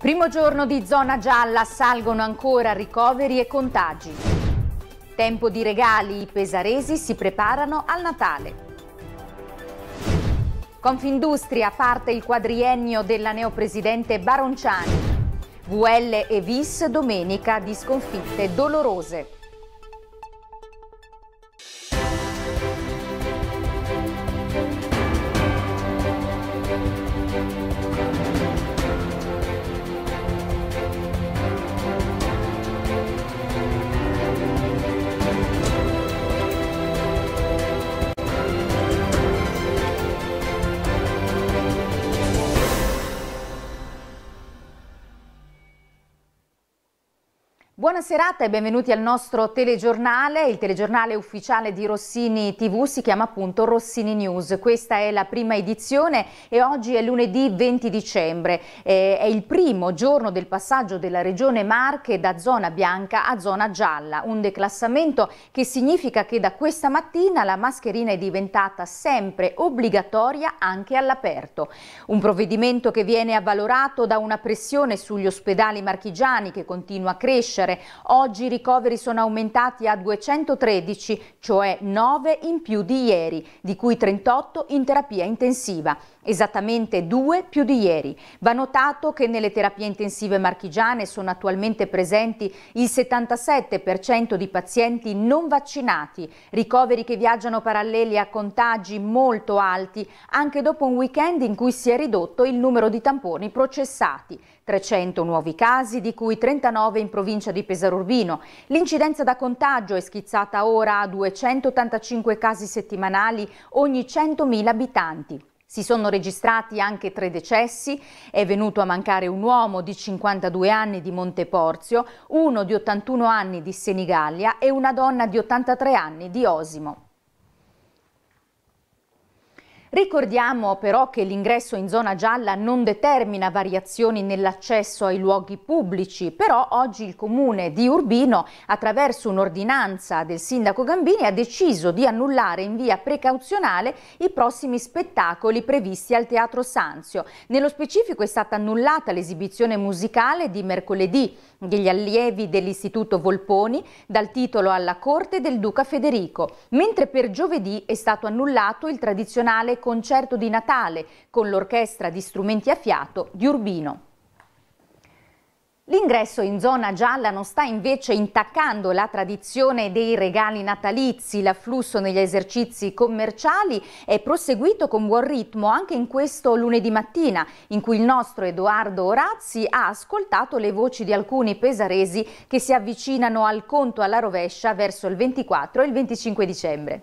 Primo giorno di zona gialla, salgono ancora ricoveri e contagi. Tempo di regali, i pesaresi si preparano al Natale. Confindustria parte il quadriennio della neopresidente Baronciani. VL e VIS domenica di sconfitte dolorose. Buona serata e benvenuti al nostro telegiornale, il telegiornale ufficiale di Rossini TV si chiama appunto Rossini News, questa è la prima edizione e oggi è lunedì 20 dicembre, eh, è il primo giorno del passaggio della regione Marche da zona bianca a zona gialla, un declassamento che significa che da questa mattina la mascherina è diventata sempre obbligatoria anche all'aperto, un provvedimento che viene avvalorato da una pressione sugli ospedali marchigiani che continua a crescere novembre. Oggi i ricoveri sono aumentati a 213, cioè 9 in più di ieri, di cui 38 in terapia intensiva esattamente due più di ieri. Va notato che nelle terapie intensive marchigiane sono attualmente presenti il 77% di pazienti non vaccinati, ricoveri che viaggiano paralleli a contagi molto alti, anche dopo un weekend in cui si è ridotto il numero di tamponi processati. 300 nuovi casi, di cui 39 in provincia di Pesaro Urbino. L'incidenza da contagio è schizzata ora a 285 casi settimanali ogni 100.000 abitanti. Si sono registrati anche tre decessi, è venuto a mancare un uomo di 52 anni di Monteporzio, uno di 81 anni di Senigallia e una donna di 83 anni di Osimo. Ricordiamo però che l'ingresso in zona gialla non determina variazioni nell'accesso ai luoghi pubblici, però oggi il comune di Urbino, attraverso un'ordinanza del sindaco Gambini, ha deciso di annullare in via precauzionale i prossimi spettacoli previsti al Teatro Sanzio. Nello specifico è stata annullata l'esibizione musicale di mercoledì degli allievi dell'Istituto Volponi dal titolo Alla corte del Duca Federico, mentre per giovedì è stato annullato il tradizionale concerto di Natale con l'orchestra di strumenti a fiato di Urbino. L'ingresso in zona gialla non sta invece intaccando la tradizione dei regali natalizi, l'afflusso negli esercizi commerciali è proseguito con buon ritmo anche in questo lunedì mattina in cui il nostro Edoardo Orazzi ha ascoltato le voci di alcuni pesaresi che si avvicinano al conto alla rovescia verso il 24 e il 25 dicembre.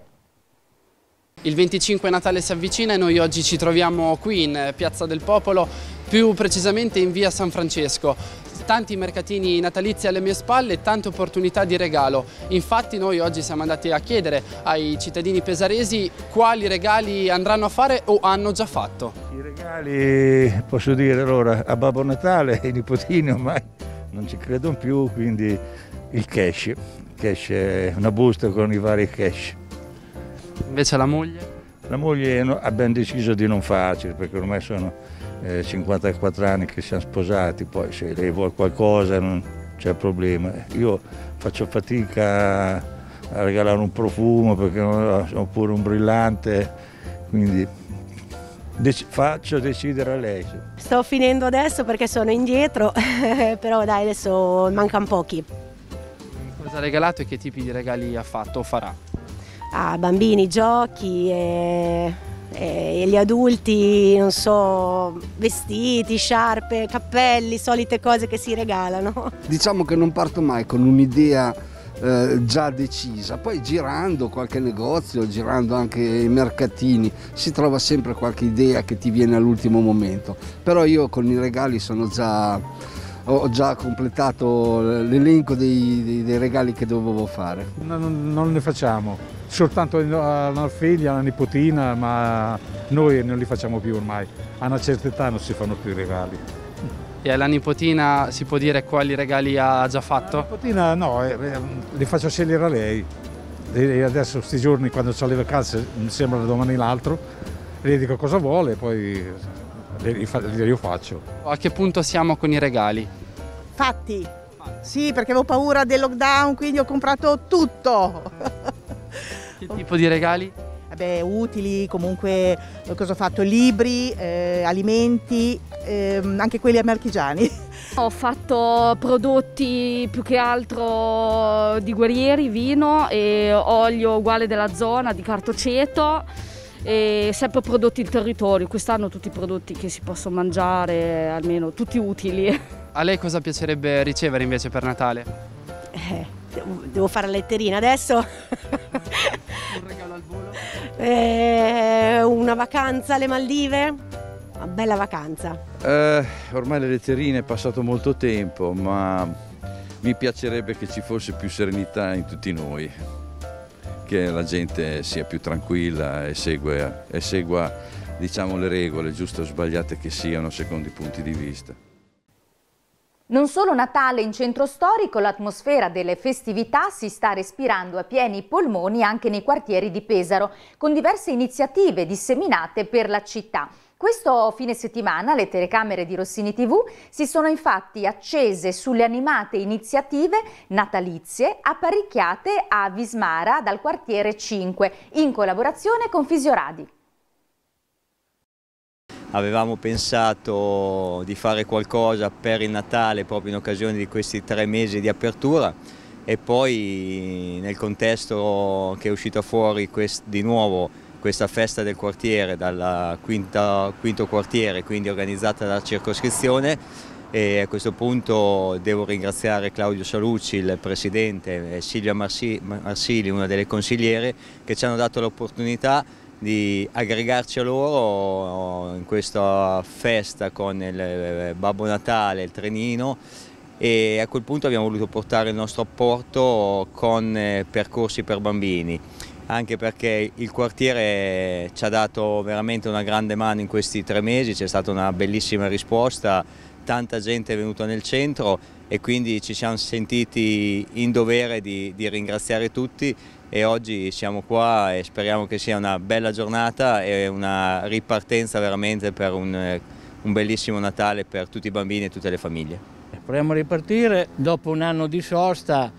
Il 25 Natale si avvicina e noi oggi ci troviamo qui in eh, Piazza del Popolo, più precisamente in via San Francesco. Tanti mercatini natalizi alle mie spalle e tante opportunità di regalo. Infatti noi oggi siamo andati a chiedere ai cittadini pesaresi quali regali andranno a fare o hanno già fatto. I regali, posso dire allora, a Babbo Natale e nipotini ormai non ci credono più, quindi il cash. cash è una busta con i vari cash. Invece la moglie? La moglie abbiamo deciso di non farci perché ormai sono 54 eh, anni che siamo sposati, poi se lei vuole qualcosa non c'è problema. Io faccio fatica a regalare un profumo perché, pure un brillante, quindi dec faccio decidere a lei. Sto finendo adesso perché sono indietro, però dai adesso mancano pochi. Cosa ha regalato e che tipi di regali ha fatto o farà? a bambini giochi e, e gli adulti, non so, vestiti, sciarpe, cappelli, solite cose che si regalano. Diciamo che non parto mai con un'idea eh, già decisa. Poi girando qualche negozio, girando anche i mercatini, si trova sempre qualche idea che ti viene all'ultimo momento. Però io con i regali sono già, ho già completato l'elenco dei, dei, dei, regali che dovevo fare. No, non, non ne facciamo soltanto alla eh, figlia, alla nipotina, ma noi non li facciamo più ormai. A una certa età non si fanno più i regali. E alla nipotina si può dire quali regali ha già fatto? La nipotina no, eh, eh li faccio scegliere a lei. E adesso questi giorni quando ho le vacanze mi sembra domani l'altro, le dico cosa vuole e poi glielo faccio. A che punto siamo con i regali? Fatti! Sì, perché avevo paura del lockdown, quindi ho comprato tutto! Che tipo di regali? Vabbè, utili, comunque eh, cosa ho fatto? Libri, eh, alimenti, eh, anche quelli a marchigiani. Ho fatto prodotti più che altro di guerrieri, vino e olio uguale della zona di cartoceto e sempre prodotti del territorio. Quest'anno tutti i prodotti che si possono mangiare, almeno tutti utili. A lei cosa piacerebbe ricevere invece per Natale? Eh devo fare la letterina adesso. Un regalo al volo. Eh, una vacanza alle Maldive. Una bella vacanza. Eh, ormai le letterine è passato molto tempo, ma mi piacerebbe che ci fosse più serenità in tutti noi, che la gente sia più tranquilla e, segue, e segua diciamo, le regole, giuste o sbagliate che siano, secondo i punti di vista. Non solo Natale in centro storico, l'atmosfera delle festività si sta respirando a pieni polmoni anche nei quartieri di Pesaro, con diverse iniziative disseminate per la città. Questo fine settimana le telecamere di Rossini TV si sono infatti accese sulle animate iniziative natalizie apparecchiate a Vismara dal quartiere 5 in collaborazione con Fisioradi avevamo pensato di fare qualcosa per il Natale proprio in occasione di questi tre mesi di apertura e poi nel contesto che è uscita fuori quest, di nuovo questa festa del quartiere dal quinto quartiere quindi organizzata dalla circoscrizione e a questo punto devo ringraziare Claudio Salucci, il presidente, e Silvia Marsili, una delle consigliere, che ci hanno dato l'opportunità di aggregarci a loro in questa festa con il eh, Babbo Natale, il trenino e a quel punto abbiamo voluto portare il nostro apporto con eh, percorsi per bambini anche perché il quartiere ci ha dato veramente una grande mano in questi tre mesi, c'è stata una bellissima risposta, tanta gente è venuta nel centro e quindi ci siamo sentiti in dovere di, di ringraziare tutti e oggi siamo qua e speriamo che sia una bella giornata e una ripartenza veramente per un, un bellissimo Natale per tutti i bambini e tutte le famiglie. Proviamo a ripartire dopo un anno di sosta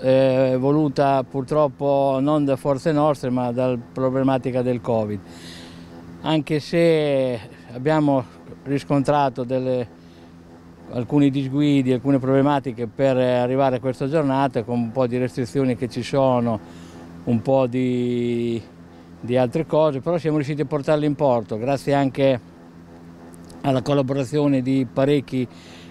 eh, voluta purtroppo non da forze nostre ma dalla problematica del Covid. Anche se abbiamo riscontrato delle, alcuni disguidi, alcune problematiche per arrivare a questa giornata con un po' di restrizioni che ci sono un po' di, di altre cose, però siamo riusciti a portarle in porto, grazie anche alla collaborazione di parecchi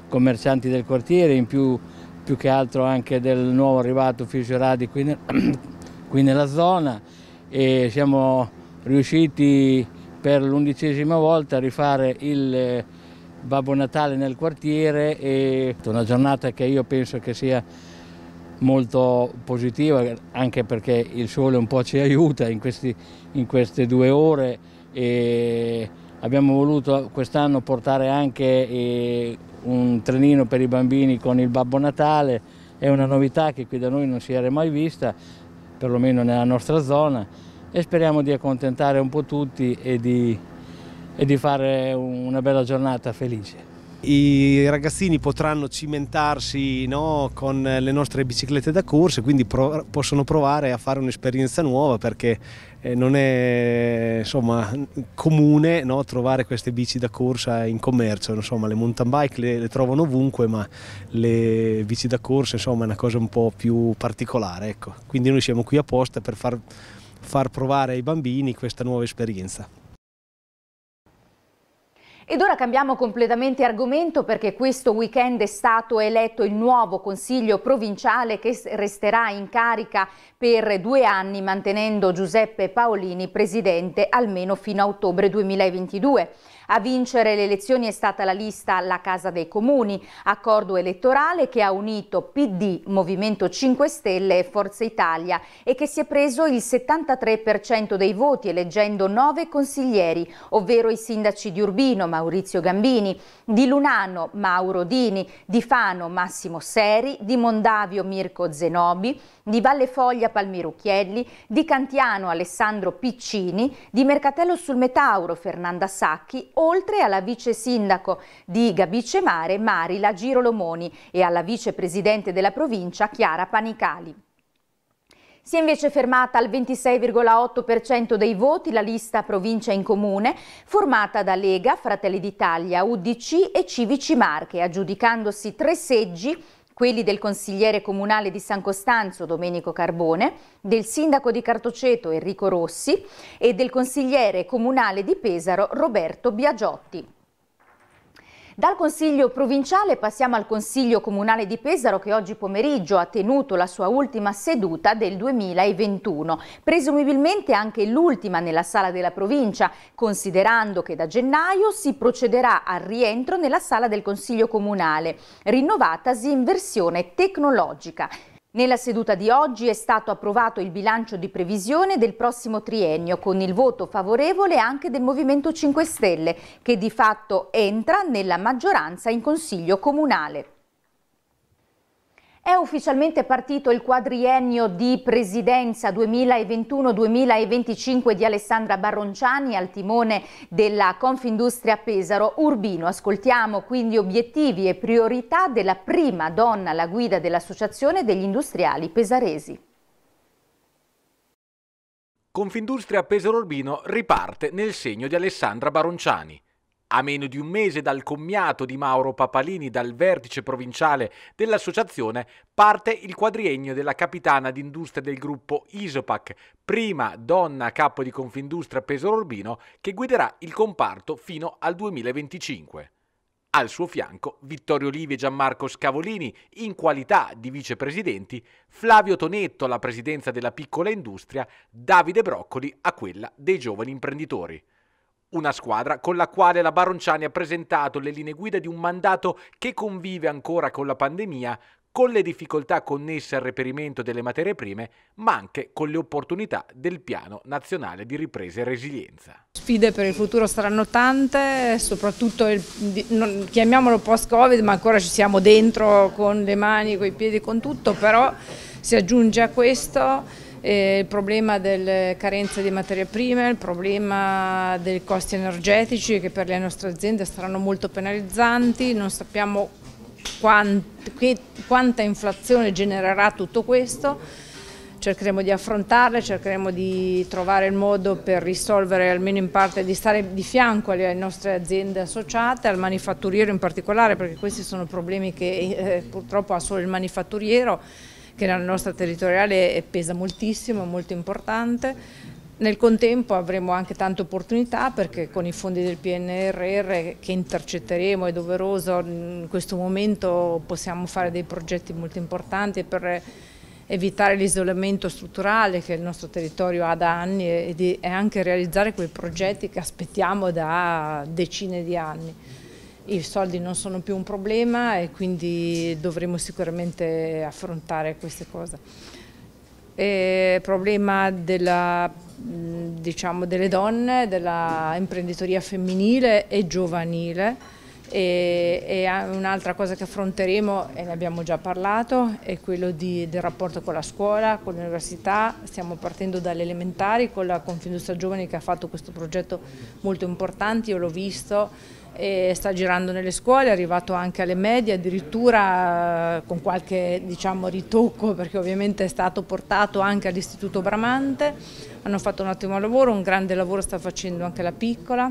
commercianti del quartiere, in più, più che altro anche del nuovo arrivato Fisioraddi qui, ne, qui nella zona e siamo riusciti per l'undicesima volta a rifare il eh, Babbo Natale nel quartiere e una giornata che io penso che sia molto positiva anche perché il sole un po' ci aiuta in, questi, in queste due ore e abbiamo voluto quest'anno portare anche eh, un trenino per i bambini con il Babbo Natale, è una novità che qui da noi non si era mai vista, perlomeno nella nostra zona e speriamo di accontentare un po' tutti e di, e di fare una bella giornata felice i ragazzini potranno cimentarsi no, con le nostre biciclette da corsa, quindi pro possono provare a fare un'esperienza nuova perché eh, non è insomma, comune no, trovare queste bici da corsa in commercio, insomma, le mountain bike le, le, trovano ovunque, ma le bici da corsa insomma, è una cosa un po' più particolare. Ecco. Quindi noi siamo qui apposta per far, far provare ai bambini questa nuova esperienza. Ed ora cambiamo completamente argomento perché questo weekend è stato eletto il nuovo consiglio provinciale che resterà in carica per due anni mantenendo Giuseppe Paolini presidente almeno fino a ottobre 2022. A vincere le elezioni è stata la lista La Casa dei Comuni, accordo elettorale che ha unito PD, Movimento 5 Stelle e Forza Italia e che si è preso il 73% dei voti eleggendo nove consiglieri, ovvero i sindaci di Urbino Maurizio Gambini, di Lunano Mauro Dini, di Fano Massimo Seri, di Mondavio Mirko Zenobi, di Valle Foglia Palmiro Chielli, di Cantiano Alessandro Piccini, di Mercatello sul Metauro Fernanda Sacchi oltre alla vice sindaco di Gabice Mare, Marila Girolomoni, e alla vicepresidente della provincia, Chiara Panicali. Si è invece fermata al 26,8% dei voti la lista provincia in comune, formata da Lega, Fratelli d'Italia, UDC e Civici Marche, aggiudicandosi tre seggi quelli del consigliere comunale di San Costanzo Domenico Carbone, del sindaco di Cartoceto Enrico Rossi e del consigliere comunale di Pesaro Roberto Biagiotti. Dal Consiglio provinciale passiamo al Consiglio comunale di Pesaro che oggi pomeriggio ha tenuto la sua ultima seduta del 2021, presumibilmente anche l'ultima nella sala della provincia, considerando che da gennaio si procederà al rientro nella sala del Consiglio comunale, rinnovatasi in versione tecnologica. Nella seduta di oggi è stato approvato il bilancio di previsione del prossimo triennio con il voto favorevole anche del Movimento 5 Stelle che di fatto entra nella maggioranza in Consiglio Comunale. È ufficialmente partito il quadriennio di presidenza 2021-2025 di Alessandra Barronciani al timone della Confindustria Pesaro Urbino. Ascoltiamo quindi obiettivi e priorità della prima donna alla guida dell'Associazione degli Industriali Pesaresi. Confindustria Pesaro Urbino riparte nel segno di Alessandra Baronciani. A meno di un mese dal commiato di Mauro Papalini dal vertice provinciale dell'associazione parte il quadriennio della capitana d'industria del gruppo Isopac, prima donna capo di Confindustria Pesaro Urbino che guiderà il comparto fino al 2025. Al suo fianco Vittorio Livi e Gianmarco Scavolini in qualità di vicepresidenti, Flavio Tonetto alla presidenza della piccola industria, Davide Broccoli a quella dei giovani imprenditori. Una squadra con la quale la Baronciani ha presentato le linee guida di un mandato che convive ancora con la pandemia, con le difficoltà connesse al reperimento delle materie prime, ma anche con le opportunità del Piano Nazionale di Ripresa e Resilienza. Sfide per il futuro saranno tante, soprattutto, il, non, chiamiamolo post-Covid, ma ancora ci siamo dentro con le mani, con i piedi, con tutto, però si aggiunge a questo eh, il problema delle carenze di materie prime, il problema dei costi energetici che per le nostre aziende saranno molto penalizzanti, non sappiamo quant che, quanta inflazione genererà tutto questo cercheremo di affrontarle, cercheremo di trovare il modo per risolvere almeno in parte, di stare di fianco alle nostre aziende associate, al manifatturiero in particolare perché questi sono problemi che eh, purtroppo ha solo il manifatturiero che nella nostra territoriale pesa moltissimo, è molto importante. Nel contempo avremo anche tante opportunità perché con i fondi del PNRR che intercetteremo è doveroso, in questo momento possiamo fare dei progetti molto importanti per evitare l'isolamento strutturale che il nostro territorio ha da anni e anche realizzare quei progetti che aspettiamo da decine di anni. I soldi non sono più un problema e quindi dovremo sicuramente affrontare queste cose. Il problema della, diciamo, delle donne, dell'imprenditoria femminile e giovanile e, e un'altra cosa che affronteremo, e ne abbiamo già parlato, è quello di, del rapporto con la scuola, con l'università. Stiamo partendo dalle elementari con la Confindustria Giovani che ha fatto questo progetto molto importante, io l'ho visto sta girando nelle scuole, è arrivato anche alle medie, addirittura eh, con qualche diciamo, ritocco perché ovviamente è stato portato anche all'Istituto Bramante, hanno fatto un ottimo lavoro, un grande lavoro sta facendo anche la piccola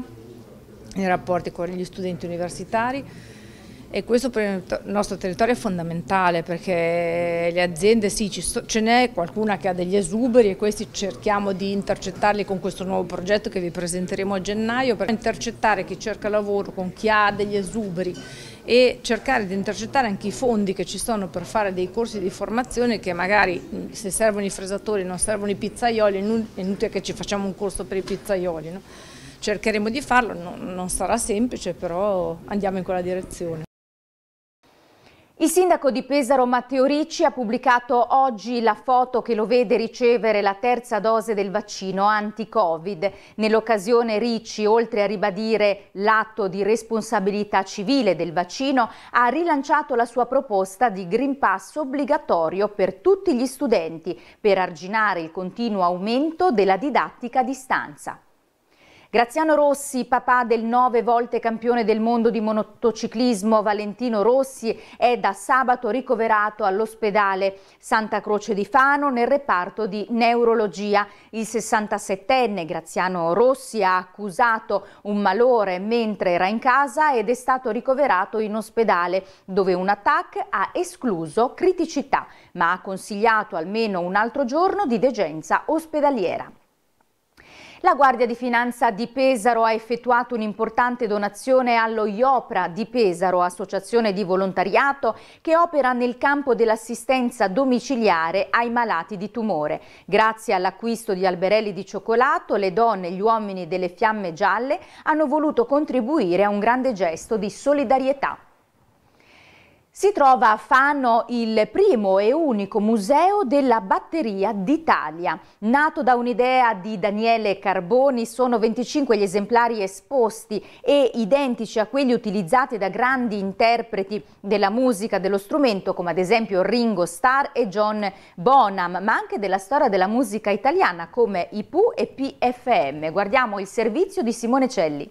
nei rapporti con gli studenti universitari e questo per il nostro territorio è fondamentale perché le aziende sì, ce n'è qualcuna che ha degli esuberi e questi cerchiamo di intercettarli con questo nuovo progetto che vi presenteremo a gennaio per intercettare chi cerca lavoro con chi ha degli esuberi e cercare di intercettare anche i fondi che ci sono per fare dei corsi di formazione che magari se servono i fresatori non servono i pizzaioli è inutile che ci facciamo un corso per i pizzaioli. No? cercheremo di farlo, non, non sarà semplice, però andiamo in quella direzione. Il sindaco di Pesaro Matteo Ricci ha pubblicato oggi la foto che lo vede ricevere la terza dose del vaccino anti-Covid. Nell'occasione Ricci, oltre a ribadire l'atto di responsabilità civile del vaccino, ha rilanciato la sua proposta di Green Pass obbligatorio per tutti gli studenti per arginare il continuo aumento della didattica a distanza. Graziano Rossi, papà del nove volte campione del mondo di motociclismo Valentino Rossi, è da sabato ricoverato all'ospedale Santa Croce di Fano nel reparto di neurologia. Il 67enne Graziano Rossi ha accusato un malore mentre era in casa ed è stato ricoverato in ospedale dove un attacco ha escluso criticità ma ha consigliato almeno un altro giorno di degenza ospedaliera. La Guardia di Finanza di Pesaro ha effettuato un'importante donazione allo IOPRA di Pesaro, associazione di volontariato che opera nel campo dell'assistenza domiciliare ai malati di tumore. Grazie all'acquisto di alberelli di cioccolato, le donne e gli uomini delle Fiamme Gialle hanno voluto contribuire a un grande gesto di solidarietà. Si trova a Fano il primo e unico museo della batteria d'Italia. Nato da un'idea di Daniele Carboni, sono 25 gli esemplari esposti e identici a quelli utilizzati da grandi interpreti della musica dello strumento, come ad esempio Ringo Starr e John Bonham, ma anche della storia della musica italiana come IPU e PFM. Guardiamo il servizio di Simone Celli.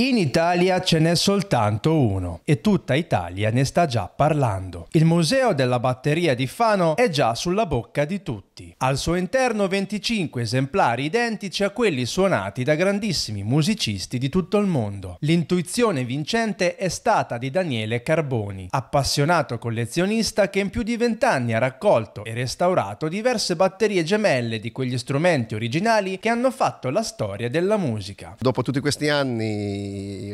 In Italia ce n'è soltanto uno e tutta Italia ne sta già parlando. Il museo della batteria di Fano è già sulla bocca di tutti. Al suo interno 25 esemplari identici a quelli suonati da grandissimi musicisti di tutto il mondo. L'intuizione vincente è stata di Daniele Carboni, appassionato collezionista che in più di vent'anni ha raccolto e restaurato diverse batterie gemelle di quegli strumenti originali che hanno fatto la storia della musica. Dopo tutti questi anni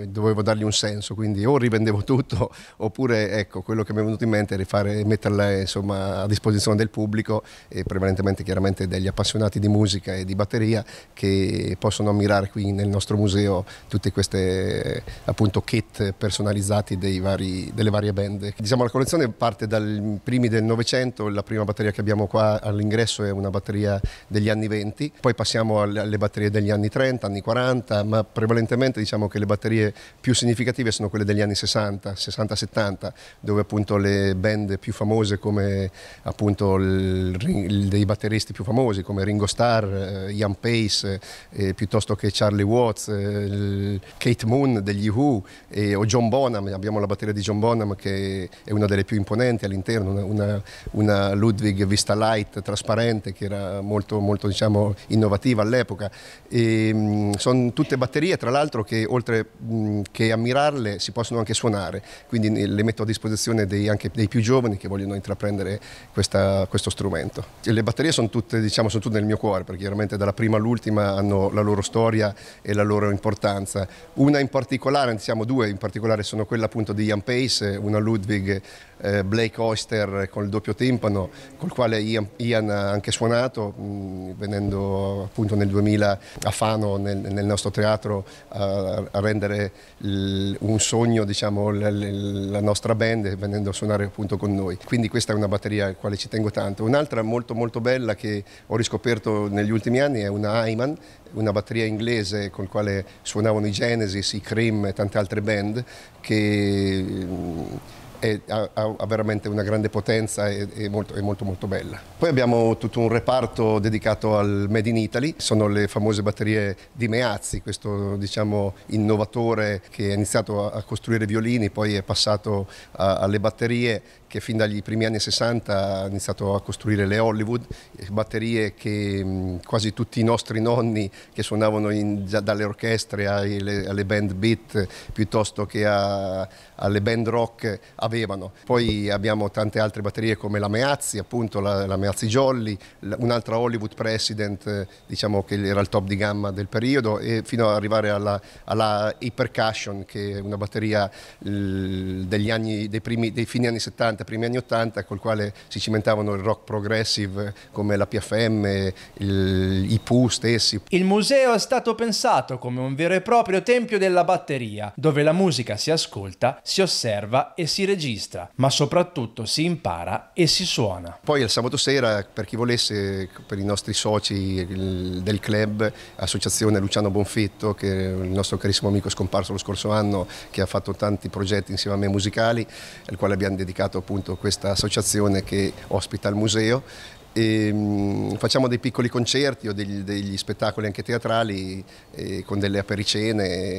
dovevo dargli un senso, quindi o rivendevo tutto oppure ecco, quello che mi è venuto in mente è rifare, metterla insomma, a disposizione del pubblico e prevalentemente chiaramente degli appassionati di musica e di batteria che possono ammirare qui nel nostro museo tutte queste appunto kit personalizzati vari, delle varie band. Diciamo la collezione parte dai primi del Novecento, la prima batteria che abbiamo qua all'ingresso è una batteria degli anni 20, poi passiamo alle batterie degli anni 30, anni 40, ma prevalentemente diciamo che le le batterie più significative sono quelle degli anni 60, 60-70, dove appunto le band più famose come appunto il, il, dei batteristi più famosi come Ringo Starr, eh, Ian Pace, eh, piuttosto che Charlie Watts, eh, Kate Moon degli Who eh, o John Bonham, abbiamo la batteria di John Bonham che è una delle più imponenti all'interno, una, una, una, Ludwig Vista Light trasparente che era molto, molto diciamo, innovativa all'epoca. Ehm, sono tutte batterie tra l'altro che oltre oltre mh, che ammirarle si possono anche suonare, quindi le metto a disposizione dei, anche dei più giovani che vogliono intraprendere questa, questo strumento. E le batterie sono tutte, diciamo, sono tutte nel mio cuore, perché chiaramente dalla prima all'ultima hanno la loro storia e la loro importanza. Una in particolare, diciamo due in particolare, sono quella appunto di Ian Pace, una Ludwig eh, Blake Oyster con il doppio timpano, col quale Ian, Ian ha anche suonato, mh, venendo appunto nel 2000 a Fano, nel, nel nostro teatro, a, a rendere un sogno diciamo, la nostra band venendo a suonare appunto con noi. Quindi questa è una batteria alla quale ci tengo tanto. Un'altra molto molto bella che ho riscoperto negli ultimi anni è una Hyman, una batteria inglese con la quale suonavano i Genesis, i Cream e tante altre band che è, ha, ha, veramente una grande potenza e è molto, è molto molto bella. Poi abbiamo tutto un reparto dedicato al Made in Italy, sono le famose batterie di Meazzi, questo diciamo innovatore che ha iniziato a, costruire violini, poi è passato a, alle batterie che fin dagli primi anni 60 ha iniziato a costruire le Hollywood, batterie che mh, quasi tutti i nostri nonni che suonavano in, dalle orchestre alle, alle, band beat piuttosto che a, alle band rock avevano avevano. Poi abbiamo tante altre batterie come la Meazzi, appunto la, la Meazzi Jolly, un'altra Hollywood President, eh, diciamo che era il top di gamma del periodo, e fino ad arrivare alla, alla Hypercussion, che è una batteria degli anni, dei, primi, dei fini anni 70, primi anni 80, col quale si cimentavano il rock progressive come la PFM, il, i Pooh stessi. Il museo è stato pensato come un vero e proprio tempio della batteria, dove la musica si ascolta, si osserva e si registra registra, ma soprattutto si impara e si suona. Poi il sabato sera, per chi volesse, per i nostri soci del club, associazione Luciano Bonfetto, che è il nostro carissimo amico scomparso lo scorso anno, che ha fatto tanti progetti insieme a me musicali, al quale abbiamo dedicato appunto questa associazione che ospita il museo e ehm, facciamo dei piccoli concerti o degli, degli spettacoli anche teatrali eh, con delle apericene e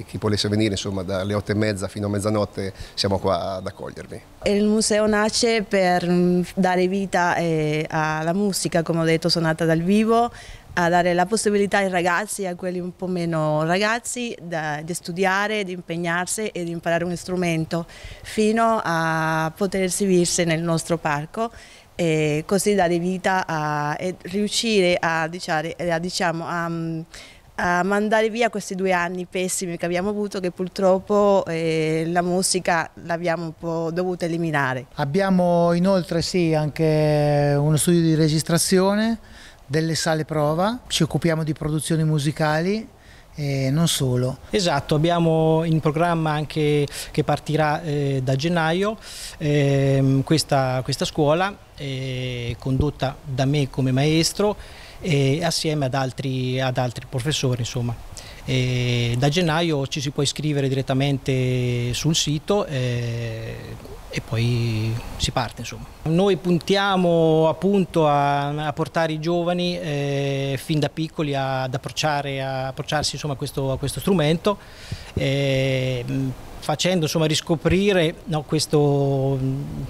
eh, chi volesse venire insomma dalle otto e mezza fino a mezzanotte siamo qua ad accogliervi. Il museo nasce per mm, dare vita eh, alla musica come ho detto suonata dal vivo a dare la possibilità ai ragazzi, a quelli un po' meno ragazzi, da, di studiare, di impegnarsi e di imparare un strumento fino a poter esibirsi nel nostro parco e così dare vita a, e riuscire a, diciare, eh, a, diciamo, a, mm, a, mandare via questi due anni pessimi che abbiamo avuto che purtroppo eh, la musica l'abbiamo dovuta eliminare. Abbiamo inoltre sì, anche uno studio di registrazione, delle sale prova, ci occupiamo di produzioni musicali e non solo. Esatto, abbiamo in programma anche che partirà eh, da gennaio eh, questa, questa, scuola eh, condotta da me come maestro e assieme ad altri, ad altri professori. Insomma. E da gennaio ci si può iscrivere direttamente sul sito e, eh, e poi si parte. Insomma. Noi puntiamo appunto a, a portare i giovani eh, fin da piccoli ad, approcciare, a approcciarsi insomma, a, questo, a, questo, strumento. Eh, facendo insomma, riscoprire no, questo,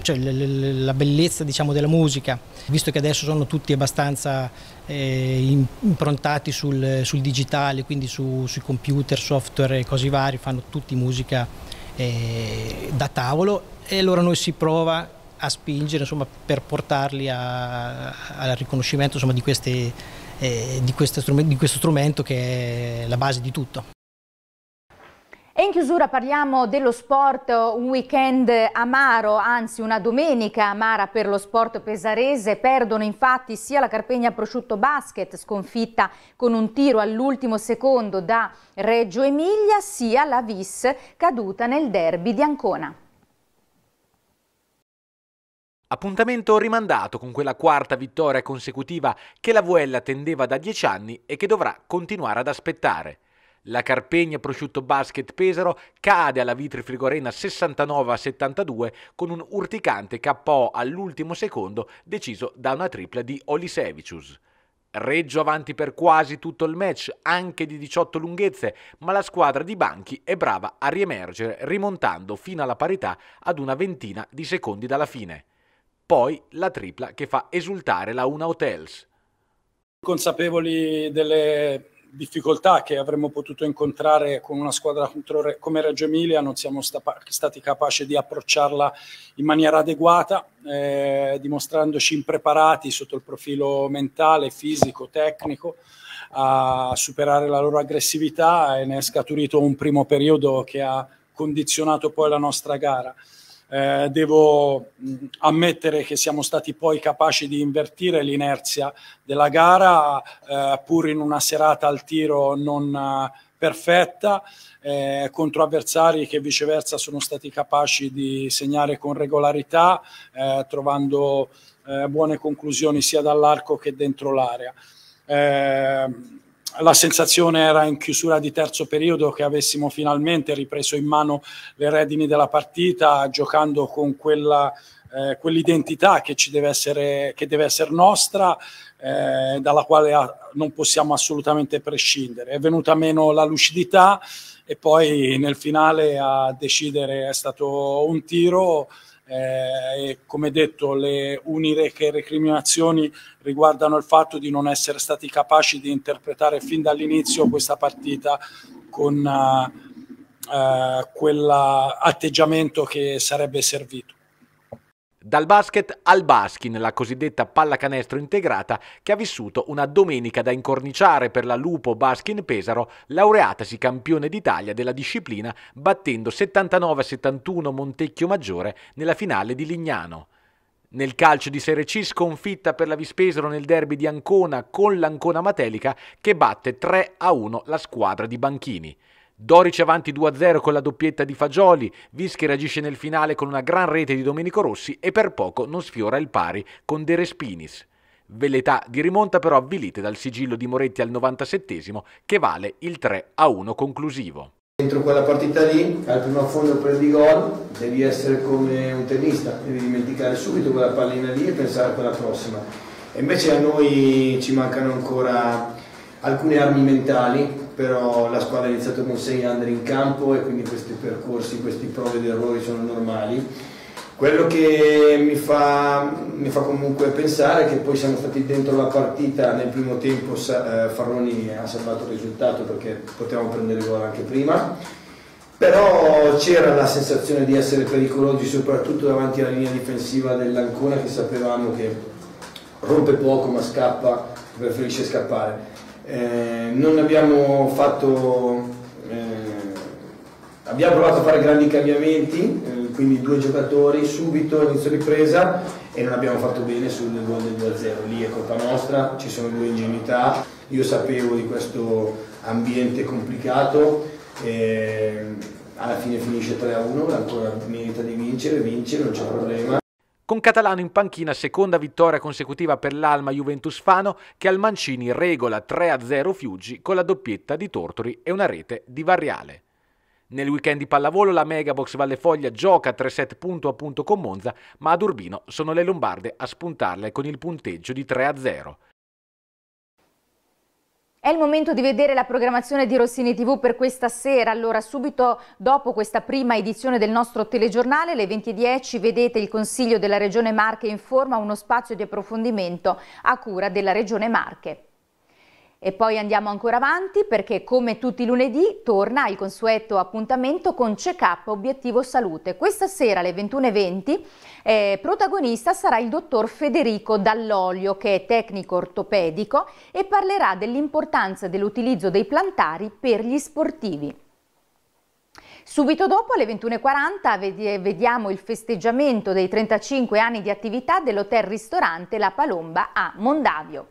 cioè la bellezza diciamo, della musica, visto che adesso sono tutti abbastanza eh, improntati sul, sul, digitale, quindi su, sui computer, software e cose vari, fanno tutti musica eh, da tavolo e allora noi si prova a spingere insomma, per portarli al riconoscimento insomma, di, queste, eh, di, questo di questo strumento che è la base di tutto. E in chiusura parliamo dello sport, un weekend amaro, anzi una domenica amara per lo sport pesarese. Perdono infatti sia la Carpegna Prosciutto Basket, sconfitta con un tiro all'ultimo secondo da Reggio Emilia, sia la Vis, caduta nel derby di Ancona. Appuntamento rimandato con quella quarta vittoria consecutiva che la Vuella attendeva da dieci anni e che dovrà continuare ad aspettare. La Carpegna Prosciutto Basket Pesaro cade alla Vitri Frigorena 69 72 con un urticante KO all'ultimo secondo deciso da una tripla di Olisevicius. Reggio avanti per quasi tutto il match, anche di 18 lunghezze, ma la squadra di Banchi è brava a riemergere rimontando fino alla parità ad una ventina di secondi dalla fine. Poi la tripla che fa esultare la Una Hotels. Consapevoli delle difficoltà che avremmo potuto incontrare con una squadra come Reggio Emilia, non siamo stati capaci di approcciarla in maniera adeguata, eh, dimostrandoci impreparati sotto il profilo mentale, fisico, tecnico a superare la loro aggressività e ne è scaturito un primo periodo che ha condizionato poi la nostra gara eh, devo mh, ammettere che siamo stati poi capaci di invertire l'inerzia della gara, eh, pur in una serata al tiro non eh, perfetta, eh, contro avversari che viceversa sono stati capaci di segnare con regolarità, eh, trovando eh, buone conclusioni sia dall'arco che dentro l'area la sensazione era in chiusura di terzo periodo che avessimo finalmente ripreso in mano le redini della partita giocando con quella, eh, quell'identità che, deve essere, che deve essere nostra, eh, dalla quale a, ah, non possiamo assolutamente prescindere. È venuta meno la lucidità e poi nel finale a decidere è stato un tiro eh, e come detto, le uniche recriminazioni riguardano il fatto di non essere stati capaci di interpretare fin dall'inizio questa partita con uh, eh, uh, eh, quell'atteggiamento che sarebbe servito. Dal basket al baskin, la cosiddetta pallacanestro integrata che ha vissuto una domenica da incorniciare per la Lupo Baskin Pesaro, laureatasi campione d'Italia della disciplina battendo 79-71 Montecchio Maggiore nella finale di Lignano. Nel calcio di Serie C sconfitta per la Vispesaro nel derby di Ancona con l'Ancona Matelica che batte 3-1 la squadra di Banchini. Doric avanti 2-0 con la doppietta di Fagioli, Vischi reagisce nel finale con una gran rete di Domenico Rossi e per poco non sfiora il pari con De Respinis. Velletà di rimonta però avvilite dal sigillo di Moretti al 97 che vale il 3-1 conclusivo. Dentro quella partita lì, al primo fondo prendi gol, devi essere come un tennista, devi dimenticare subito quella pallina lì e pensare a quella prossima. E invece a noi ci mancano ancora alcune armi mentali però la squadra ha iniziato con 6 under in campo e quindi questi percorsi, queste prove ed errori sono normali. Quello che mi fa, mi fa, comunque pensare è che poi siamo stati dentro la partita, nel primo tempo eh, Farroni ha salvato il risultato perché potevamo prendere gol anche prima, però c'era la sensazione di essere pericolosi soprattutto davanti alla linea difensiva dell'Ancona che sapevamo che rompe poco ma scappa, preferisce scappare eh, non abbiamo fatto, eh, abbiamo provato a fare grandi cambiamenti, eh, quindi due giocatori subito inizio ripresa e non abbiamo fatto bene sul gol del 2-0, lì è colpa nostra, ci sono due ingenuità, io sapevo di questo ambiente complicato, eh, alla fine finisce 3-1, ancora merita di vincere, vince, non c'è problema. Con Catalano in panchina, seconda vittoria consecutiva per l'Alma Juventus Fano che al Mancini regola 3-0 Fiuggi con la doppietta di Tortori e una rete di Varriale. Nel weekend di pallavolo la Megabox Vallefoglia gioca 3-7 punto a punto con Monza, ma ad Urbino sono le Lombarde a spuntarle con il punteggio di 3-0. È il momento di vedere la programmazione di Rossini TV per questa sera. Allora, subito dopo questa prima edizione del nostro telegiornale, alle 20.10, vedete il Consiglio della Regione Marche in forma uno spazio di approfondimento a cura della Regione Marche. E poi andiamo ancora avanti perché come tutti i lunedì torna il consueto appuntamento con Check Up Obiettivo Salute. Questa sera alle 21.20 eh, protagonista sarà il dottor Federico Dall'Olio che è tecnico ortopedico e parlerà dell'importanza dell'utilizzo dei plantari per gli sportivi. Subito dopo, alle 21.40, vediamo il festeggiamento dei 35 anni di attività dell'hotel ristorante La Palomba a Mondavio.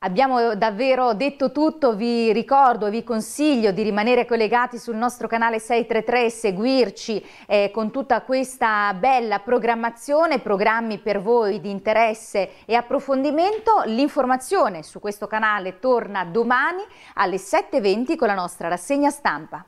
Abbiamo davvero detto tutto, vi ricordo e vi consiglio di rimanere collegati sul nostro canale 633 e seguirci eh, con tutta questa bella programmazione, programmi per voi di interesse e approfondimento. L'informazione su questo canale torna domani alle 7.20 con la nostra rassegna stampa.